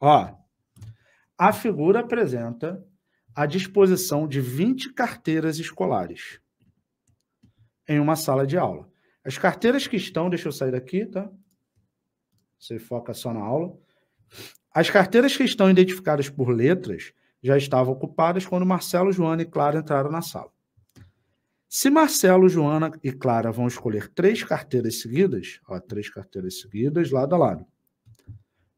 Ó, a figura apresenta a disposição de 20 carteiras escolares em uma sala de aula. As carteiras que estão, deixa eu sair daqui, tá? Você foca só na aula. As carteiras que estão identificadas por letras já estavam ocupadas quando Marcelo, Joana e Clara entraram na sala. Se Marcelo, Joana e Clara vão escolher três carteiras seguidas, ó, três carteiras seguidas, lado a lado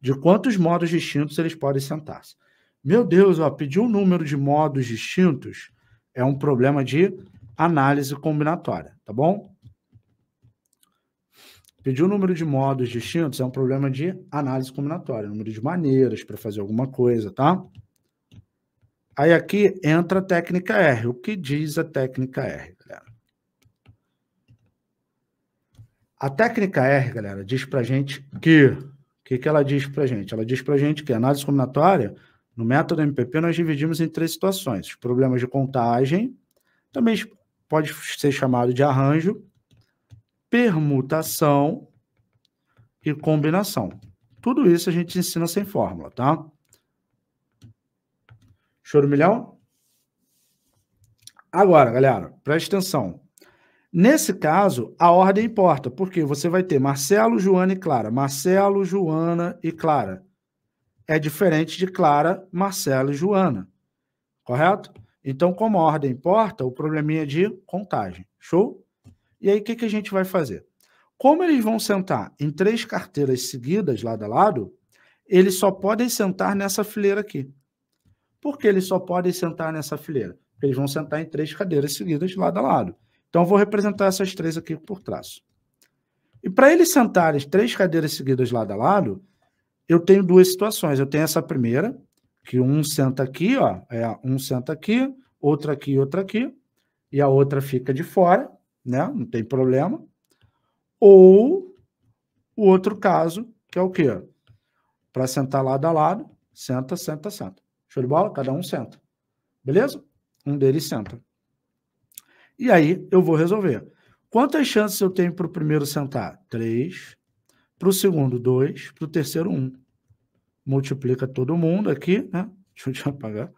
de quantos modos distintos eles podem sentar-se. Meu Deus, ó, pedir um número de modos distintos é um problema de análise combinatória, tá bom? Pedir um número de modos distintos é um problema de análise combinatória, número de maneiras para fazer alguma coisa, tá? Aí aqui entra a técnica R. O que diz a técnica R, galera? A técnica R, galera, diz para gente que que, que ela diz para a gente? Ela diz para a gente que a análise combinatória, no método MPP, nós dividimos em três situações. Os problemas de contagem, também pode ser chamado de arranjo, permutação e combinação. Tudo isso a gente ensina sem fórmula, tá? Choro milhão? Agora, galera, preste atenção. Nesse caso, a ordem importa, porque você vai ter Marcelo, Joana e Clara. Marcelo, Joana e Clara. É diferente de Clara, Marcelo e Joana. Correto? Então, como a ordem importa, o probleminha é de contagem. Show? E aí, o que, que a gente vai fazer? Como eles vão sentar em três carteiras seguidas, lado a lado, eles só podem sentar nessa fileira aqui. Por que eles só podem sentar nessa fileira? Porque eles vão sentar em três cadeiras seguidas, lado a lado. Então, vou representar essas três aqui por traço. E para eles sentarem três cadeiras seguidas lado a lado, eu tenho duas situações. Eu tenho essa primeira, que um senta aqui, ó, é, um senta aqui, outra aqui, outra aqui, e a outra fica de fora, né? Não tem problema. Ou o outro caso, que é o quê? Para sentar lado a lado, senta, senta, senta. Show de bola? Cada um senta. Beleza? Um deles senta. E aí eu vou resolver. Quantas chances eu tenho para o primeiro sentar? Três. Para o segundo, dois. Para o terceiro, um. Multiplica todo mundo aqui, né? Deixa eu te apagar.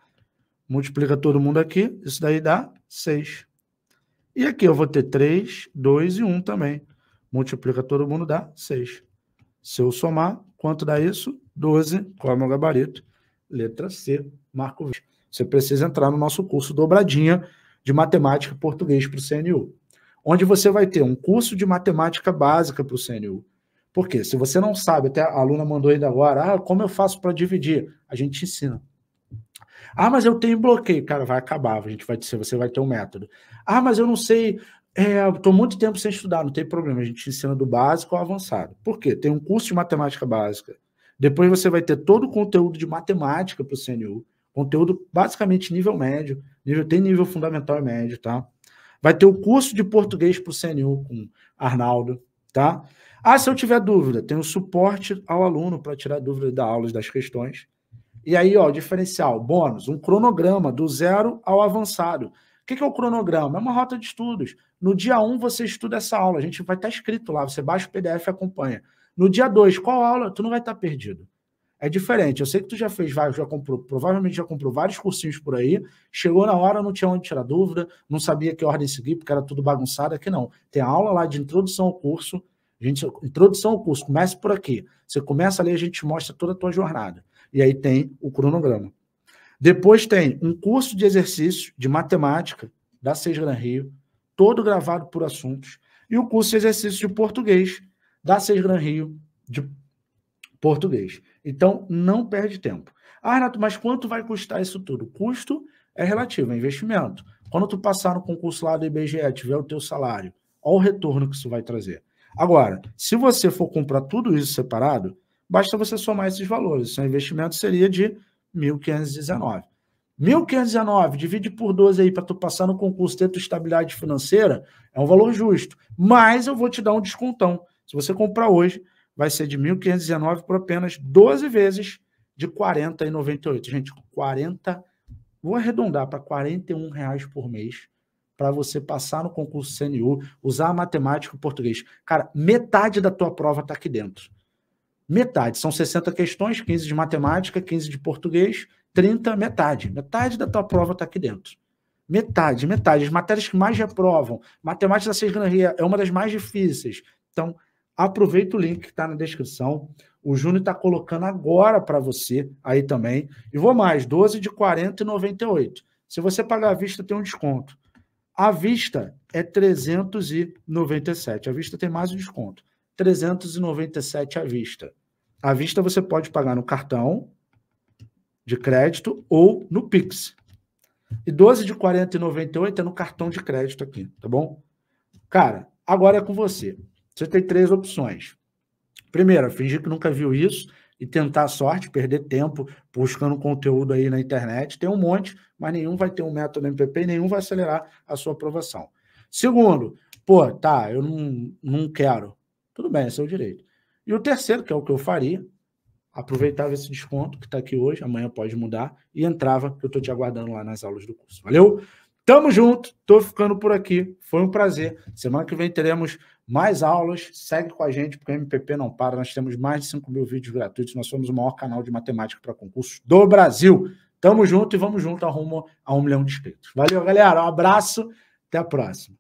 Multiplica todo mundo aqui. Isso daí dá seis. E aqui eu vou ter três, dois e um também. Multiplica todo mundo, dá seis. Se eu somar, quanto dá isso? 12, qual é o meu gabarito? Letra C, Marco 20. Você precisa entrar no nosso curso dobradinha de matemática português para o CNU, onde você vai ter um curso de matemática básica para o CNU. Porque se você não sabe, até a aluna mandou ainda agora, ah, como eu faço para dividir? A gente te ensina. Ah, mas eu tenho bloqueio, cara, vai acabar, a gente vai dizer, você vai ter um método. Ah, mas eu não sei, estou é, muito tempo sem estudar, não tem problema, a gente te ensina do básico ao avançado. Por quê? Tem um curso de matemática básica. Depois você vai ter todo o conteúdo de matemática para o CNU. Conteúdo basicamente nível médio, nível tem nível fundamental e médio, tá? Vai ter o curso de português para o CNU com Arnaldo, tá? Ah, se eu tiver dúvida, tem o suporte ao aluno para tirar dúvida da aula das questões. E aí, ó, diferencial, bônus, um cronograma do zero ao avançado. O que, que é o cronograma? É uma rota de estudos. No dia 1, um, você estuda essa aula, a gente vai estar tá escrito lá, você baixa o PDF e acompanha. No dia 2, qual aula? Tu não vai estar tá perdido é diferente. Eu sei que tu já fez vários, já comprou, provavelmente já comprou vários cursinhos por aí. Chegou na hora, não tinha onde tirar dúvida, não sabia que ordem seguir, porque era tudo bagunçado. Aqui não. Tem a aula lá de introdução ao curso. A gente, introdução ao curso, começa por aqui. Você começa ali, a gente mostra toda a tua jornada. E aí tem o cronograma. Depois tem um curso de exercícios de matemática da Seis Gran Rio, todo gravado por assuntos, e o curso de exercícios de português da Seis Gran Rio, de português. Então, não perde tempo. Ah, Renato, mas quanto vai custar isso tudo? Custo é relativo, é investimento. Quando tu passar no concurso lá do IBGE, tiver o teu salário, olha o retorno que isso vai trazer. Agora, se você for comprar tudo isso separado, basta você somar esses valores. Seu investimento seria de 1.519. 1.519, divide por 12 aí para tu passar no concurso, ter tua estabilidade financeira, é um valor justo. Mas eu vou te dar um descontão. Se você comprar hoje, vai ser de 1.519 por apenas 12 vezes de 40,98. Gente, 40, vou arredondar para R$ reais por mês para você passar no concurso CNU, usar a matemática e o português. Cara, metade da tua prova está aqui dentro. Metade. São 60 questões, 15 de matemática, 15 de português, 30, metade. Metade da tua prova está aqui dentro. Metade, metade. As matérias que mais reprovam. Matemática da sexta é uma das mais difíceis. Então, aproveita o link que está na descrição. O Júnior está colocando agora para você aí também. E vou mais, 12 de 40 e 98. Se você pagar à vista, tem um desconto. À vista é 397. À vista tem mais um desconto. 397 à vista. À vista você pode pagar no cartão de crédito ou no Pix. E 12 de 40 e 98 é no cartão de crédito aqui, tá bom? Cara, agora é com você. Você tem três opções. Primeira, fingir que nunca viu isso e tentar a sorte, perder tempo buscando conteúdo aí na internet. Tem um monte, mas nenhum vai ter um método MPP e nenhum vai acelerar a sua aprovação. Segundo, pô, tá, eu não, não quero. Tudo bem, é seu direito. E o terceiro, que é o que eu faria, aproveitava esse desconto que está aqui hoje, amanhã pode mudar, e entrava, que eu estou te aguardando lá nas aulas do curso. Valeu? Tamo junto, tô ficando por aqui. Foi um prazer. Semana que vem teremos mais aulas, segue com a gente, porque o MPP não para. Nós temos mais de 5 mil vídeos gratuitos. Nós somos o maior canal de matemática para concursos do Brasil. Tamo junto e vamos junto a rumo a um milhão de inscritos. Valeu, galera. Um abraço. Até a próxima.